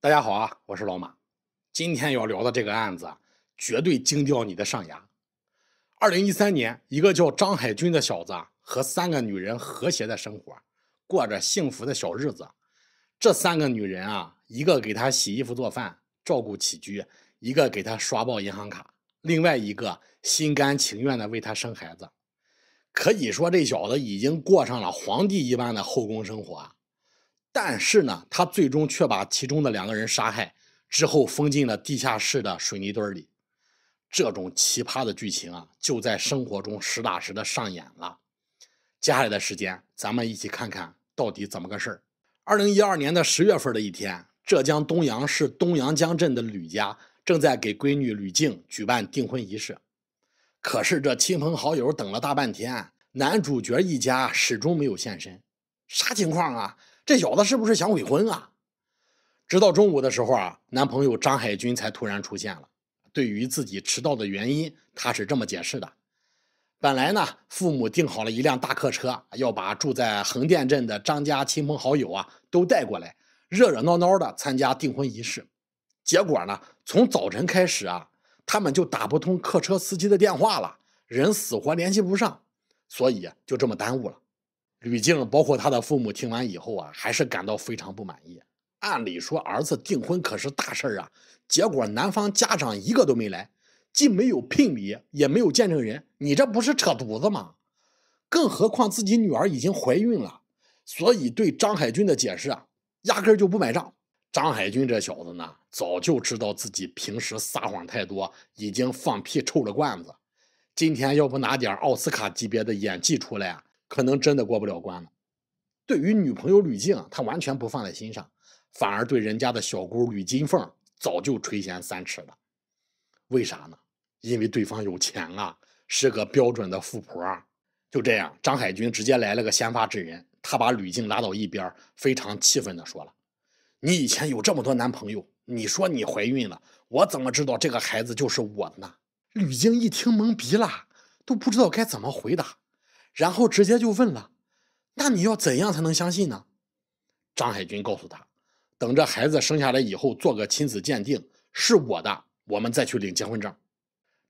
大家好啊，我是老马，今天要聊的这个案子啊，绝对惊掉你的上牙。二零一三年，一个叫张海军的小子和三个女人和谐的生活，过着幸福的小日子。这三个女人啊，一个给他洗衣服做饭，照顾起居；一个给他刷爆银行卡；另外一个心甘情愿的为他生孩子。可以说，这小子已经过上了皇帝一般的后宫生活。啊。但是呢，他最终却把其中的两个人杀害，之后封进了地下室的水泥堆里。这种奇葩的剧情啊，就在生活中实打实的上演了。接下来的时间，咱们一起看看到底怎么个事儿。二零一二年的十月份的一天，浙江东阳市东阳江镇的吕家正在给闺女吕静举办订婚仪式，可是这亲朋好友等了大半天，男主角一家始终没有现身，啥情况啊？这小子是不是想悔婚啊？直到中午的时候啊，男朋友张海军才突然出现了。对于自己迟到的原因，他是这么解释的：本来呢，父母订好了一辆大客车，要把住在横店镇的张家亲朋好友啊都带过来，热热闹闹的参加订婚仪式。结果呢，从早晨开始啊，他们就打不通客车司机的电话了，人死活联系不上，所以就这么耽误了。吕静包括他的父母听完以后啊，还是感到非常不满意。按理说儿子订婚可是大事儿啊，结果男方家长一个都没来，既没有聘礼，也没有见证人，你这不是扯犊子吗？更何况自己女儿已经怀孕了，所以对张海军的解释啊，压根儿就不买账。张海军这小子呢，早就知道自己平时撒谎太多，已经放屁臭了罐子，今天要不拿点奥斯卡级别的演技出来？啊，可能真的过不了关了。对于女朋友吕静，他完全不放在心上，反而对人家的小姑吕金凤早就垂涎三尺了。为啥呢？因为对方有钱啊，是个标准的富婆。就这样，张海军直接来了个先发制人，他把吕静拉到一边，非常气愤的说了：“你以前有这么多男朋友，你说你怀孕了，我怎么知道这个孩子就是我的呢？”吕静一听懵逼了，都不知道该怎么回答。然后直接就问了：“那你要怎样才能相信呢？”张海军告诉他：“等着孩子生下来以后，做个亲子鉴定，是我的，我们再去领结婚证。”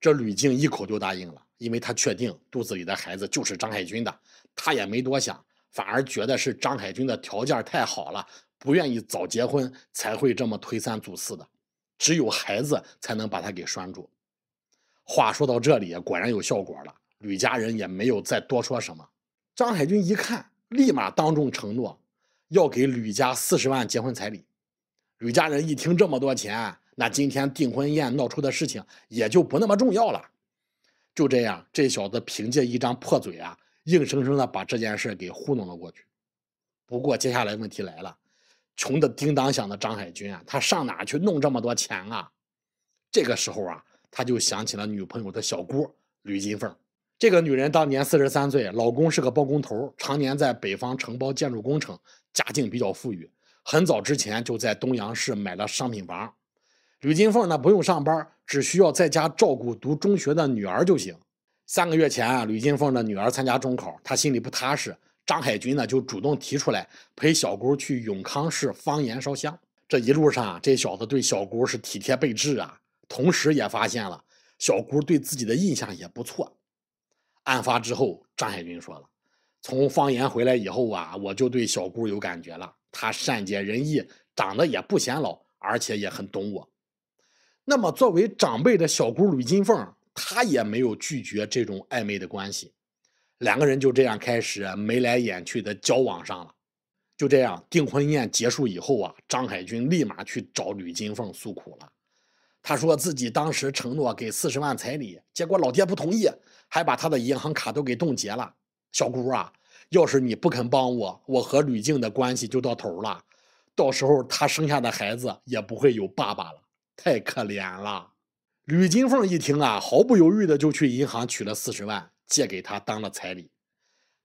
这吕静一口就答应了，因为她确定肚子里的孩子就是张海军的，她也没多想，反而觉得是张海军的条件太好了，不愿意早结婚才会这么推三阻四的。只有孩子才能把他给拴住。话说到这里，果然有效果了。吕家人也没有再多说什么。张海军一看，立马当众承诺要给吕家四十万结婚彩礼。吕家人一听这么多钱，那今天订婚宴闹出的事情也就不那么重要了。就这样，这小子凭借一张破嘴啊，硬生生的把这件事给糊弄了过去。不过接下来问题来了，穷的叮当响的张海军啊，他上哪去弄这么多钱啊？这个时候啊，他就想起了女朋友的小姑吕金凤。这个女人当年四十三岁，老公是个包工头，常年在北方承包建筑工程，家境比较富裕。很早之前就在东阳市买了商品房。吕金凤呢不用上班，只需要在家照顾读中学的女儿就行。三个月前，啊，吕金凤的女儿参加中考，她心里不踏实。张海军呢就主动提出来陪小姑去永康市方言烧香。这一路上，这小子对小姑是体贴备至啊，同时也发现了小姑对自己的印象也不错。案发之后，张海军说了：“从方言回来以后啊，我就对小姑有感觉了。她善解人意，长得也不显老，而且也很懂我。那么，作为长辈的小姑吕金凤，她也没有拒绝这种暧昧的关系。两个人就这样开始眉来眼去的交往上了。就这样，订婚宴结束以后啊，张海军立马去找吕金凤诉苦了。他说自己当时承诺给四十万彩礼，结果老爹不同意。”还把他的银行卡都给冻结了，小姑啊，要是你不肯帮我，我和吕静的关系就到头了，到时候她生下的孩子也不会有爸爸了，太可怜了。吕金凤一听啊，毫不犹豫的就去银行取了四十万借给他当了彩礼。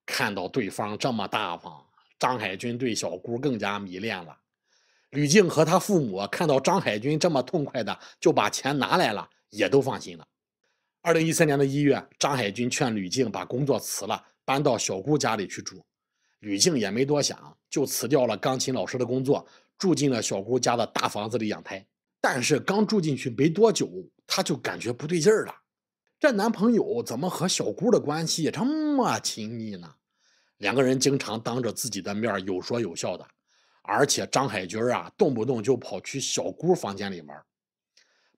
看到对方这么大方，张海军对小姑更加迷恋了。吕静和他父母看到张海军这么痛快的就把钱拿来了，也都放心了。二零一三年的一月，张海军劝吕静把工作辞了，搬到小姑家里去住。吕静也没多想，就辞掉了钢琴老师的工作，住进了小姑家的大房子里养胎。但是刚住进去没多久，她就感觉不对劲儿了。这男朋友怎么和小姑的关系这么亲密呢？两个人经常当着自己的面有说有笑的，而且张海军啊，动不动就跑去小姑房间里玩。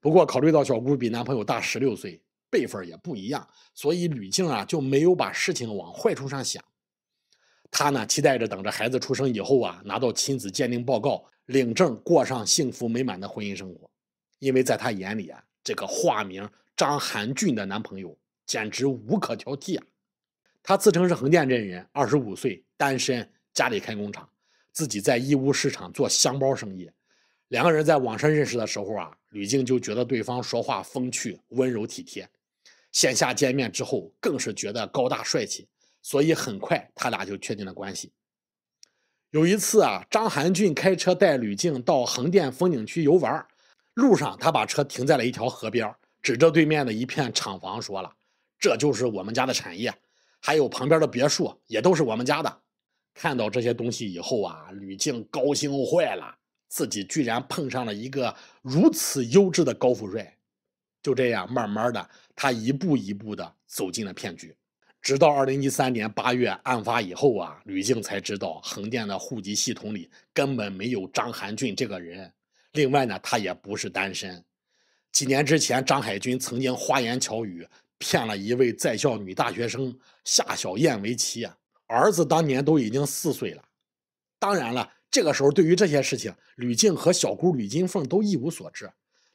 不过考虑到小姑比男朋友大十六岁。辈分也不一样，所以吕静啊就没有把事情往坏处上想。她呢期待着等着孩子出生以后啊拿到亲子鉴定报告，领证过上幸福美满的婚姻生活。因为在她眼里啊，这个化名张涵俊的男朋友简直无可挑剔啊。他自称是横店镇人，二十五岁，单身，家里开工厂，自己在义乌市场做箱包生意。两个人在网上认识的时候啊，吕静就觉得对方说话风趣、温柔体贴。线下见面之后，更是觉得高大帅气，所以很快他俩就确定了关系。有一次啊，张含俊开车带吕静到横店风景区游玩路上他把车停在了一条河边，指着对面的一片厂房说了：“这就是我们家的产业，还有旁边的别墅也都是我们家的。”看到这些东西以后啊，吕静高兴坏了，自己居然碰上了一个如此优质的高富帅。就这样，慢慢的，他一步一步的走进了骗局，直到二零一三年八月案发以后啊，吕静才知道，横店的户籍系统里根本没有张含俊这个人。另外呢，他也不是单身。几年之前，张海军曾经花言巧语骗了一位在校女大学生夏小燕为妻儿子当年都已经四岁了。当然了，这个时候对于这些事情，吕静和小姑吕金凤都一无所知，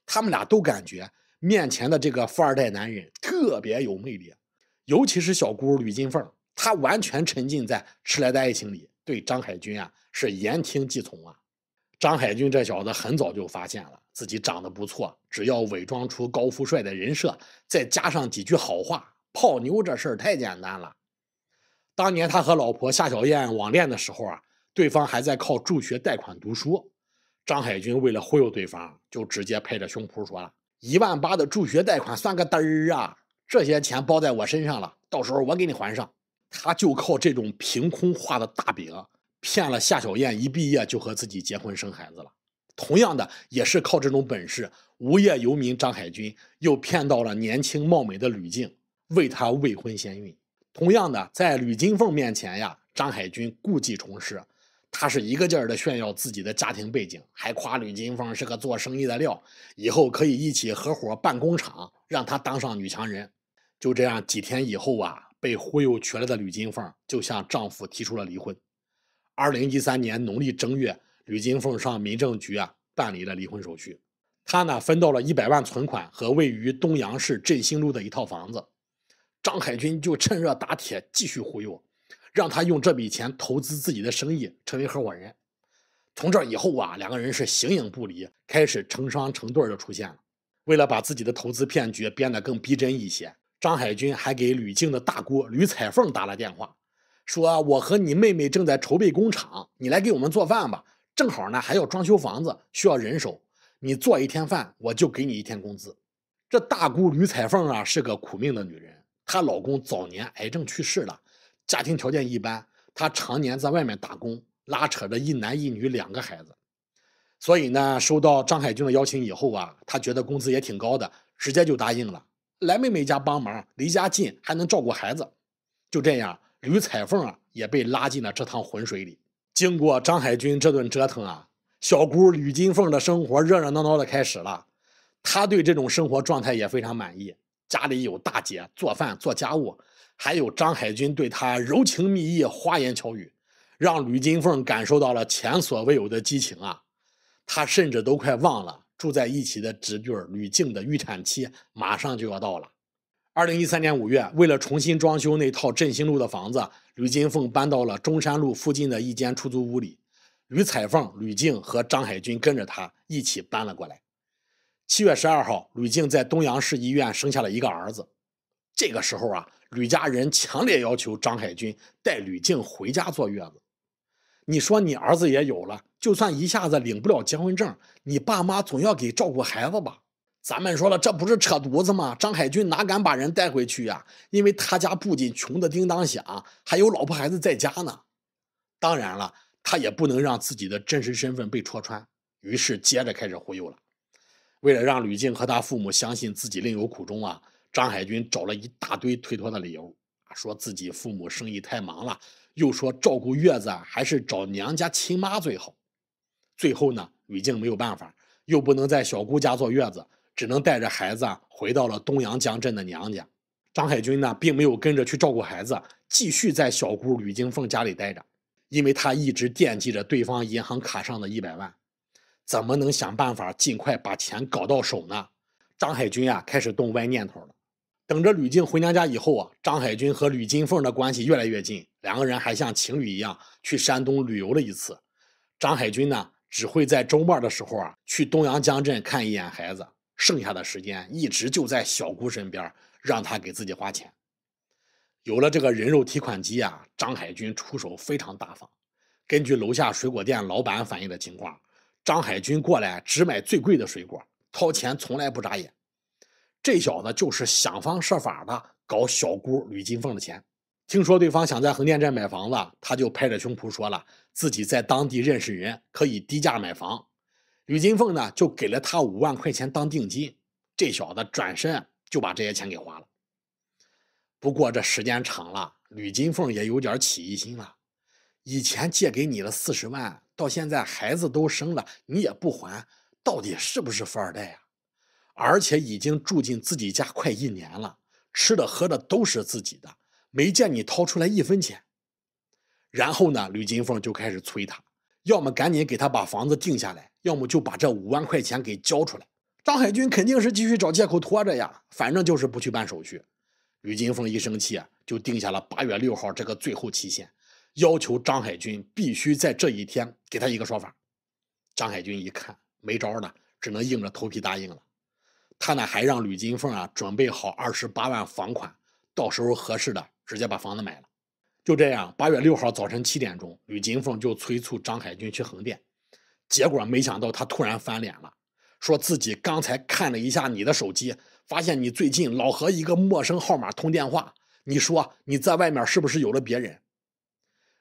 他们俩都感觉。面前的这个富二代男人特别有魅力，尤其是小姑吕金凤，她完全沉浸在迟来的爱情里，对张海军啊是言听计从啊。张海军这小子很早就发现了自己长得不错，只要伪装出高富帅的人设，再加上几句好话，泡妞这事儿太简单了。当年他和老婆夏小燕网恋的时候啊，对方还在靠助学贷款读书，张海军为了忽悠对方，就直接拍着胸脯说了。一万八的助学贷款算个嘚儿啊！这些钱包在我身上了，到时候我给你还上。他就靠这种凭空画的大饼，骗了夏小燕，一毕业就和自己结婚生孩子了。同样的，也是靠这种本事，无业游民张海军又骗到了年轻貌美的吕静，为他未婚先孕。同样的，在吕金凤面前呀，张海军故技重施。他是一个劲儿的炫耀自己的家庭背景，还夸吕金凤是个做生意的料，以后可以一起合伙办工厂，让她当上女强人。就这样，几天以后啊，被忽悠瘸了的吕金凤就向丈夫提出了离婚。二零一三年农历正月，吕金凤上民政局啊办理了离婚手续，她呢分到了一百万存款和位于东阳市振兴路的一套房子。张海军就趁热打铁，继续忽悠。让他用这笔钱投资自己的生意，成为合伙人。从这以后啊，两个人是形影不离，开始成双成对的出现了。为了把自己的投资骗局编得更逼真一些，张海军还给吕静的大姑吕彩凤打了电话，说：“我和你妹妹正在筹备工厂，你来给我们做饭吧。正好呢，还要装修房子，需要人手，你做一天饭，我就给你一天工资。”这大姑吕彩凤啊，是个苦命的女人，她老公早年癌症去世了。家庭条件一般，他常年在外面打工，拉扯着一男一女两个孩子，所以呢，收到张海军的邀请以后啊，他觉得工资也挺高的，直接就答应了，来妹妹家帮忙，离家近，还能照顾孩子。就这样，吕彩凤啊也被拉进了这趟浑水里。经过张海军这顿折腾啊，小姑吕金凤的生活热热闹闹的开始了，她对这种生活状态也非常满意，家里有大姐做饭做家务。还有张海军对他柔情蜜意、花言巧语，让吕金凤感受到了前所未有的激情啊！他甚至都快忘了住在一起的侄女吕静的预产期马上就要到了。二零一三年五月，为了重新装修那套振兴路的房子，吕金凤搬到了中山路附近的一间出租屋里。吕彩凤、吕静和张海军跟着他一起搬了过来。七月十二号，吕静在东阳市医院生下了一个儿子。这个时候啊。吕家人强烈要求张海军带吕静回家坐月子。你说你儿子也有了，就算一下子领不了结婚证，你爸妈总要给照顾孩子吧？咱们说了，这不是扯犊子吗？张海军哪敢把人带回去呀？因为他家不仅穷得叮当响，还有老婆孩子在家呢。当然了，他也不能让自己的真实身份被戳穿，于是接着开始忽悠了。为了让吕静和他父母相信自己另有苦衷啊。张海军找了一大堆推脱的理由啊，说自己父母生意太忙了，又说照顾月子还是找娘家亲妈最好。最后呢，吕静没有办法，又不能在小姑家坐月子，只能带着孩子啊回到了东阳江镇的娘家。张海军呢，并没有跟着去照顾孩子，继续在小姑吕金凤家里待着，因为他一直惦记着对方银行卡上的一百万，怎么能想办法尽快把钱搞到手呢？张海军啊，开始动歪念头了。等着吕静回娘家以后啊，张海军和吕金凤的关系越来越近，两个人还像情侣一样去山东旅游了一次。张海军呢，只会在周末的时候啊，去东阳江镇看一眼孩子，剩下的时间一直就在小姑身边，让她给自己花钱。有了这个人肉提款机啊，张海军出手非常大方。根据楼下水果店老板反映的情况，张海军过来只买最贵的水果，掏钱从来不眨眼。这小子就是想方设法的搞小姑吕金凤的钱。听说对方想在横店镇买房子，他就拍着胸脯说了自己在当地认识人，可以低价买房。吕金凤呢就给了他五万块钱当定金。这小子转身就把这些钱给花了。不过这时间长了，吕金凤也有点起疑心了。以前借给你的四十万，到现在孩子都生了，你也不还，到底是不是富二代呀？而且已经住进自己家快一年了，吃的喝的都是自己的，没见你掏出来一分钱。然后呢，吕金凤就开始催他，要么赶紧给他把房子定下来，要么就把这五万块钱给交出来。张海军肯定是继续找借口拖着呀，反正就是不去办手续。吕金凤一生气，啊，就定下了八月六号这个最后期限，要求张海军必须在这一天给他一个说法。张海军一看没招了，只能硬着头皮答应了。他呢还让吕金凤啊准备好二十八万房款，到时候合适的直接把房子买了。就这样，八月六号早晨七点钟，吕金凤就催促张海军去横店，结果没想到他突然翻脸了，说自己刚才看了一下你的手机，发现你最近老和一个陌生号码通电话，你说你在外面是不是有了别人？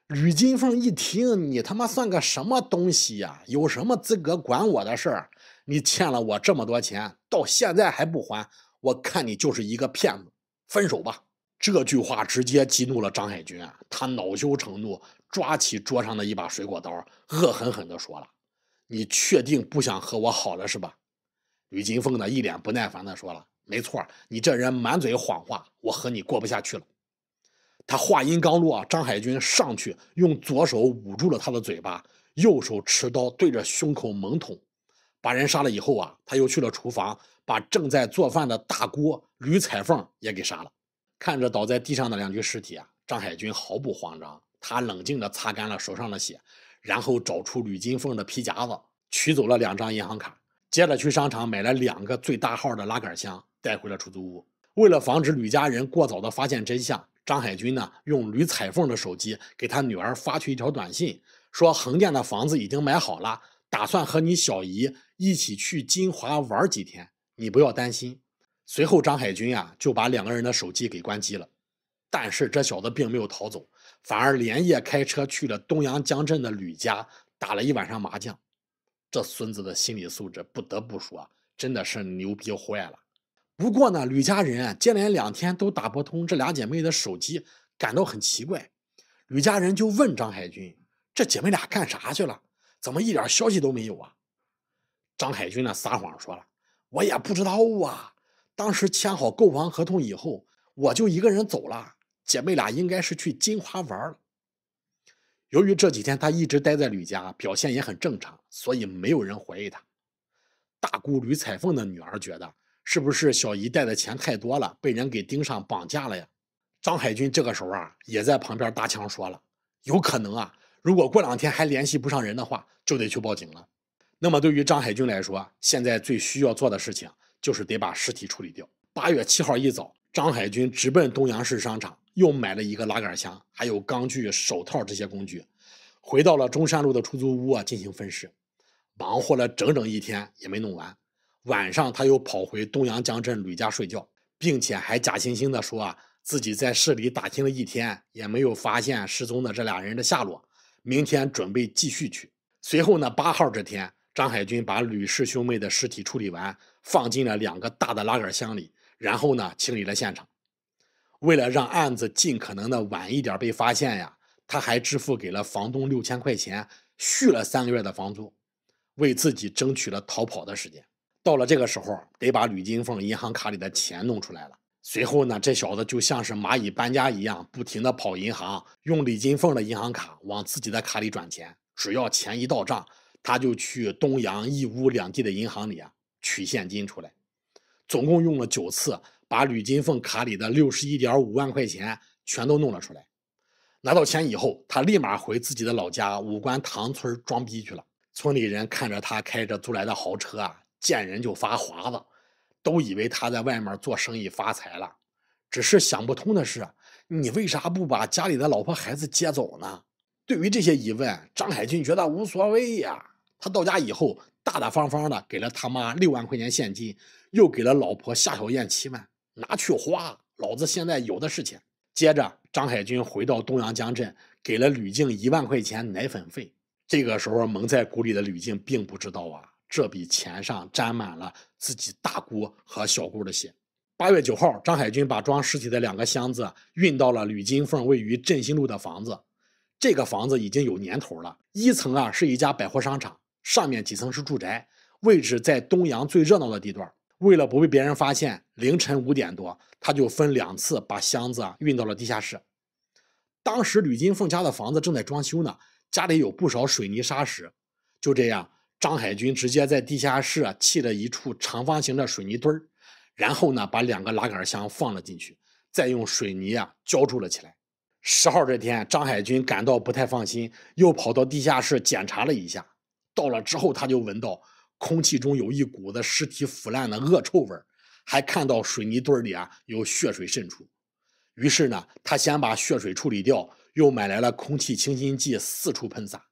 吕金凤一听，你他妈算个什么东西呀？有什么资格管我的事儿？你欠了我这么多钱，到现在还不还，我看你就是一个骗子，分手吧！这句话直接激怒了张海军，他恼羞成怒，抓起桌上的一把水果刀，恶狠狠地说了：“你确定不想和我好了是吧？”吕金凤呢，一脸不耐烦地说了：“没错，你这人满嘴谎话，我和你过不下去了。”他话音刚落，张海军上去用左手捂住了他的嘴巴，右手持刀对着胸口猛捅。把人杀了以后啊，他又去了厨房，把正在做饭的大姑吕彩凤也给杀了。看着倒在地上的两具尸体啊，张海军毫不慌张，他冷静地擦干了手上的血，然后找出吕金凤的皮夹子，取走了两张银行卡，接着去商场买了两个最大号的拉杆箱，带回了出租屋。为了防止吕家人过早地发现真相，张海军呢，用吕彩凤的手机给他女儿发去一条短信，说横店的房子已经买好了，打算和你小姨。一起去金华玩几天，你不要担心。随后张海军呀就把两个人的手机给关机了。但是这小子并没有逃走，反而连夜开车去了东阳江镇的吕家，打了一晚上麻将。这孙子的心理素质，不得不说真的是牛逼坏了。不过呢，吕家人接连两天都打不通这俩姐妹的手机，感到很奇怪。吕家人就问张海军：“这姐妹俩干啥去了？怎么一点消息都没有啊？”张海军呢？撒谎说了，我也不知道啊。当时签好购房合同以后，我就一个人走了。姐妹俩应该是去金华玩了。由于这几天他一直待在吕家，表现也很正常，所以没有人怀疑他。大姑吕彩凤的女儿觉得，是不是小姨带的钱太多了，被人给盯上绑架了呀？张海军这个时候啊，也在旁边搭腔说了，有可能啊。如果过两天还联系不上人的话，就得去报警了。那么对于张海军来说，现在最需要做的事情就是得把尸体处理掉。八月七号一早，张海军直奔东阳市商场，又买了一个拉杆箱，还有钢锯、手套这些工具，回到了中山路的出租屋啊进行分尸，忙活了整整一天也没弄完。晚上他又跑回东阳江镇吕家睡觉，并且还假惺惺的说啊自己在市里打听了一天，也没有发现失踪的这俩人的下落，明天准备继续去。随后呢，八号这天。张海军把吕氏兄妹的尸体处理完，放进了两个大的拉杆箱里，然后呢清理了现场。为了让案子尽可能的晚一点被发现呀，他还支付给了房东六千块钱，续了三个月的房租，为自己争取了逃跑的时间。到了这个时候，得把吕金凤银行卡里的钱弄出来了。随后呢，这小子就像是蚂蚁搬家一样，不停地跑银行，用吕金凤的银行卡往自己的卡里转钱，只要钱一到账。他就去东阳、义乌两地的银行里啊取现金出来，总共用了九次，把吕金凤卡里的六十一点五万块钱全都弄了出来。拿到钱以后，他立马回自己的老家武关塘村装逼去了。村里人看着他开着租来的豪车啊，见人就发华子，都以为他在外面做生意发财了。只是想不通的是，你为啥不把家里的老婆孩子接走呢？对于这些疑问，张海军觉得无所谓呀。他到家以后，大大方方的给了他妈六万块钱现金，又给了老婆夏小燕七万，拿去花，老子现在有的是钱。接着，张海军回到东阳江镇，给了吕静一万块钱奶粉费。这个时候，蒙在鼓里的吕静并不知道啊，这笔钱上沾满了自己大姑和小姑的血。八月九号，张海军把装尸体的两个箱子运到了吕金凤位于振兴路的房子。这个房子已经有年头了，一层啊是一家百货商场。上面几层是住宅，位置在东阳最热闹的地段。为了不被别人发现，凌晨五点多，他就分两次把箱子啊运到了地下室。当时吕金凤家的房子正在装修呢，家里有不少水泥沙石。就这样，张海军直接在地下室砌了一处长方形的水泥墩儿，然后呢把两个拉杆箱放了进去，再用水泥啊浇筑了起来。十号这天，张海军感到不太放心，又跑到地下室检查了一下。到了之后，他就闻到空气中有一股子尸体腐烂的恶臭味儿，还看到水泥堆里啊有血水渗出。于是呢，他先把血水处理掉，又买来了空气清新剂四处喷洒。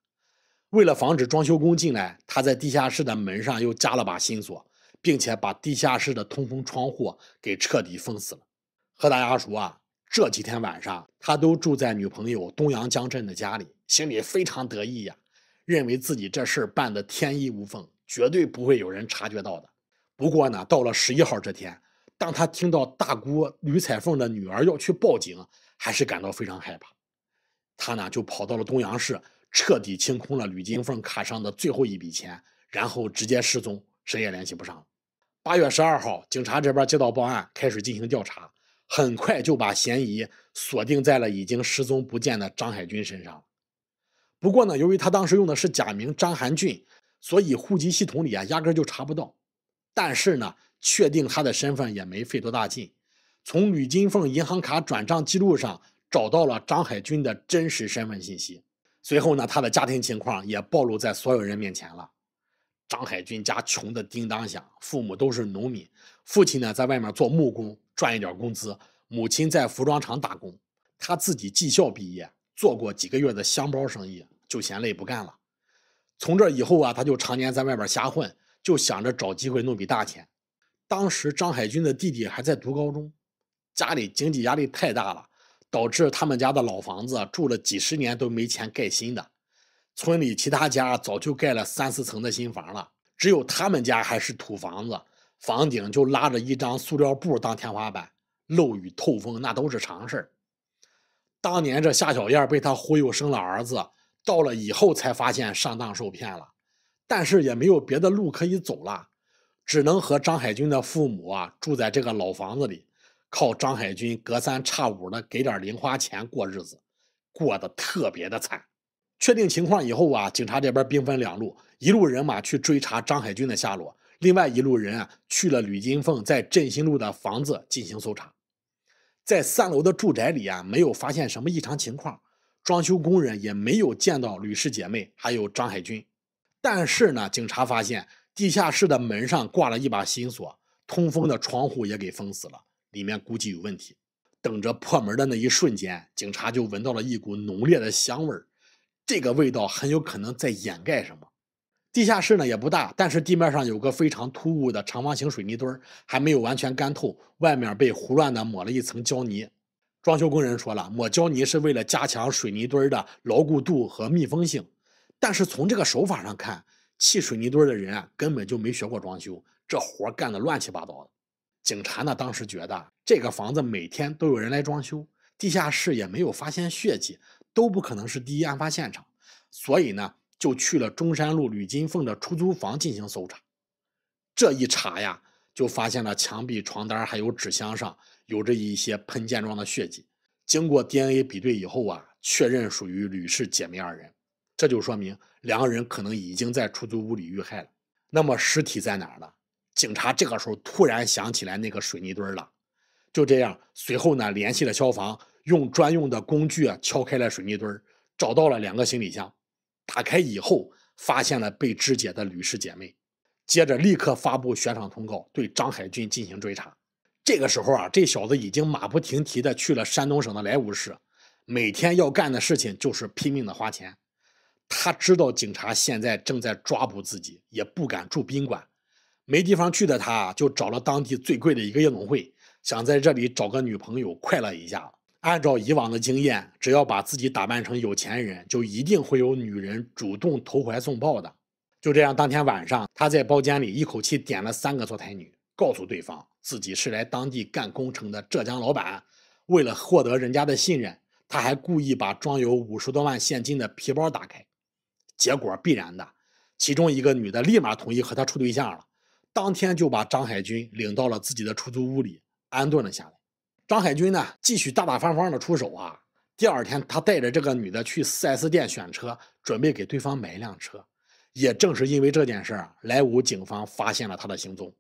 为了防止装修工进来，他在地下室的门上又加了把新锁，并且把地下室的通风窗户给彻底封死了。和大家说啊，这几天晚上他都住在女朋友东阳江镇的家里，心里非常得意呀。认为自己这事儿办得天衣无缝，绝对不会有人察觉到的。不过呢，到了十一号这天，当他听到大姑吕彩凤的女儿要去报警，还是感到非常害怕。他呢就跑到了东阳市，彻底清空了吕金凤卡上的最后一笔钱，然后直接失踪，谁也联系不上。八月十二号，警察这边接到报案，开始进行调查，很快就把嫌疑锁定在了已经失踪不见的张海军身上。不过呢，由于他当时用的是假名张含俊，所以户籍系统里啊压根就查不到。但是呢，确定他的身份也没费多大劲，从吕金凤银行卡转账记录上找到了张海军的真实身份信息。随后呢，他的家庭情况也暴露在所有人面前了。张海军家穷的叮当响，父母都是农民，父亲呢在外面做木工赚一点工资，母亲在服装厂打工，他自己技校毕业。做过几个月的箱包生意，就嫌累不干了。从这以后啊，他就常年在外边瞎混，就想着找机会弄笔大钱。当时张海军的弟弟还在读高中，家里经济压力太大了，导致他们家的老房子住了几十年都没钱盖新的。村里其他家早就盖了三四层的新房了，只有他们家还是土房子，房顶就拉着一张塑料布当天花板，漏雨透风那都是常事儿。当年这夏小燕被他忽悠生了儿子，到了以后才发现上当受骗了，但是也没有别的路可以走了，只能和张海军的父母啊住在这个老房子里，靠张海军隔三差五的给点零花钱过日子，过得特别的惨。确定情况以后啊，警察这边兵分两路，一路人马去追查张海军的下落，另外一路人啊去了吕金凤在振兴路的房子进行搜查。在三楼的住宅里啊，没有发现什么异常情况，装修工人也没有见到吕氏姐妹还有张海军，但是呢，警察发现地下室的门上挂了一把新锁，通风的窗户也给封死了，里面估计有问题。等着破门的那一瞬间，警察就闻到了一股浓烈的香味儿，这个味道很有可能在掩盖什么。地下室呢也不大，但是地面上有个非常突兀的长方形水泥墩儿，还没有完全干透，外面被胡乱的抹了一层胶泥。装修工人说了，抹胶泥是为了加强水泥墩儿的牢固度和密封性。但是从这个手法上看，砌水泥墩儿的人啊根本就没学过装修，这活儿干的乱七八糟的。警察呢当时觉得这个房子每天都有人来装修，地下室也没有发现血迹，都不可能是第一案发现场，所以呢。就去了中山路吕金凤的出租房进行搜查，这一查呀，就发现了墙壁、床单还有纸箱上有着一些喷溅状的血迹。经过 DNA 比对以后啊，确认属于吕氏姐妹二人，这就说明两个人可能已经在出租屋里遇害了。那么尸体在哪儿呢？警察这个时候突然想起来那个水泥墩了。就这样，随后呢联系了消防，用专用的工具啊敲开了水泥墩找到了两个行李箱。打开以后，发现了被肢解的吕氏姐妹，接着立刻发布悬赏通告，对张海军进行追查。这个时候啊，这小子已经马不停蹄的去了山东省的莱芜市，每天要干的事情就是拼命的花钱。他知道警察现在正在抓捕自己，也不敢住宾馆，没地方去的他，就找了当地最贵的一个夜总会，想在这里找个女朋友快乐一下。按照以往的经验，只要把自己打扮成有钱人，就一定会有女人主动投怀送抱的。就这样，当天晚上，他在包间里一口气点了三个坐台女，告诉对方自己是来当地干工程的浙江老板。为了获得人家的信任，他还故意把装有五十多万现金的皮包打开。结果必然的，其中一个女的立马同意和他处对象了，当天就把张海军领到了自己的出租屋里安顿了下来。张海军呢，继续大大方方的出手啊。第二天，他带着这个女的去 4S 店选车，准备给对方买一辆车。也正是因为这件事儿，莱芜警方发现了他的行踪。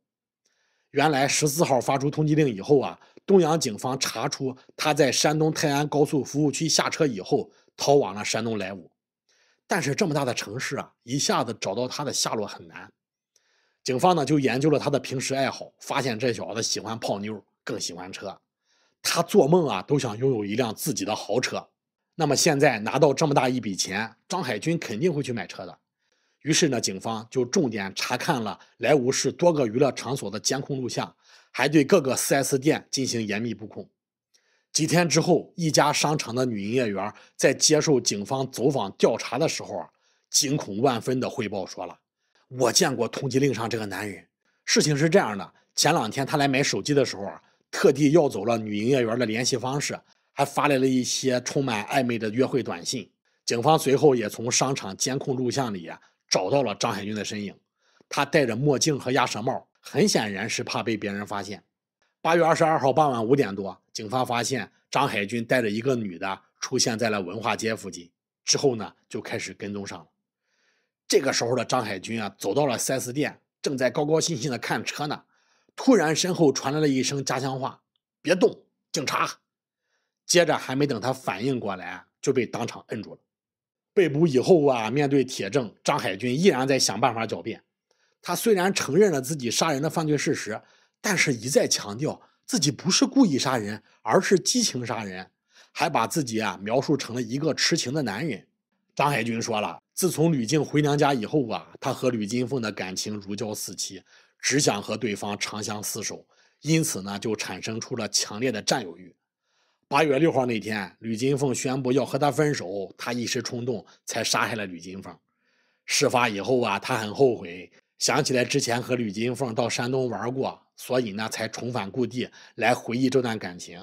原来十四号发出通缉令以后啊，东阳警方查出他在山东泰安高速服务区下车以后，逃往了山东莱芜。但是这么大的城市啊，一下子找到他的下落很难。警方呢，就研究了他的平时爱好，发现这小子喜欢泡妞，更喜欢车。他做梦啊都想拥有一辆自己的豪车，那么现在拿到这么大一笔钱，张海军肯定会去买车的。于是呢，警方就重点查看了莱芜市多个娱乐场所的监控录像，还对各个 4S 店进行严密布控。几天之后，一家商场的女营业员在接受警方走访调查的时候啊，惊恐万分的汇报说了：“我见过通缉令上这个男人。事情是这样的，前两天他来买手机的时候啊。”特地要走了女营业员的联系方式，还发来了一些充满暧昧的约会短信。警方随后也从商场监控录像里找到了张海军的身影，他戴着墨镜和鸭舌帽，很显然是怕被别人发现。八月二十二号傍晚五点多，警方发现张海军带着一个女的出现在了文化街附近，之后呢就开始跟踪上了。这个时候的张海军啊，走到了 4S 店，正在高高兴兴的看车呢。突然，身后传来了一声家乡话：“别动，警察！”接着，还没等他反应过来，就被当场摁住了。被捕以后啊，面对铁证，张海军依然在想办法狡辩。他虽然承认了自己杀人的犯罪事实，但是一再强调自己不是故意杀人，而是激情杀人，还把自己啊描述成了一个痴情的男人。张海军说了：“自从吕静回娘家以后啊，他和吕金凤的感情如胶似漆。”只想和对方长相厮守，因此呢就产生出了强烈的占有欲。八月六号那天，吕金凤宣布要和他分手，他一时冲动才杀害了吕金凤。事发以后啊，他很后悔，想起来之前和吕金凤到山东玩过，所以呢才重返故地来回忆这段感情。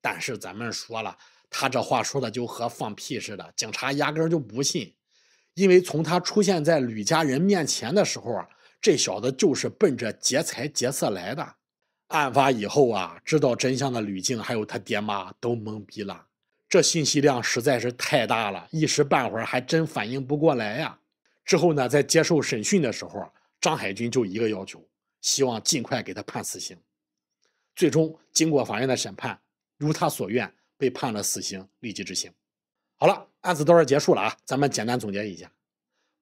但是咱们说了，他这话说的就和放屁似的，警察压根就不信，因为从他出现在吕家人面前的时候啊。这小子就是奔着劫财劫色来的。案发以后啊，知道真相的吕静还有他爹妈都懵逼了，这信息量实在是太大了，一时半会儿还真反应不过来呀。之后呢，在接受审讯的时候，张海军就一个要求，希望尽快给他判死刑。最终，经过法院的审判，如他所愿，被判了死刑，立即执行。好了，案子到这结束了啊，咱们简单总结一下。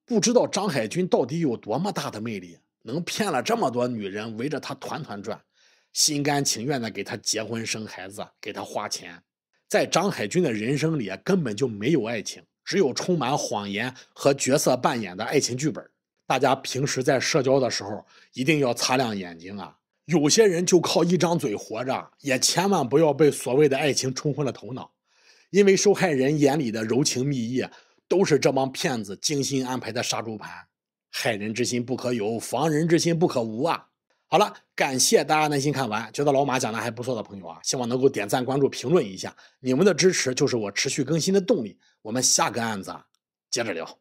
不知道张海军到底有多么大的魅力，能骗了这么多女人围着他团团转，心甘情愿的给他结婚生孩子，给他花钱。在张海军的人生里根本就没有爱情，只有充满谎言和角色扮演的爱情剧本。大家平时在社交的时候一定要擦亮眼睛啊！有些人就靠一张嘴活着，也千万不要被所谓的爱情冲昏了头脑，因为受害人眼里的柔情蜜意。都是这帮骗子精心安排的杀猪盘，害人之心不可有，防人之心不可无啊！好了，感谢大家耐心看完，觉得老马讲的还不错的朋友啊，希望能够点赞、关注、评论一下，你们的支持就是我持续更新的动力。我们下个案子啊，接着聊。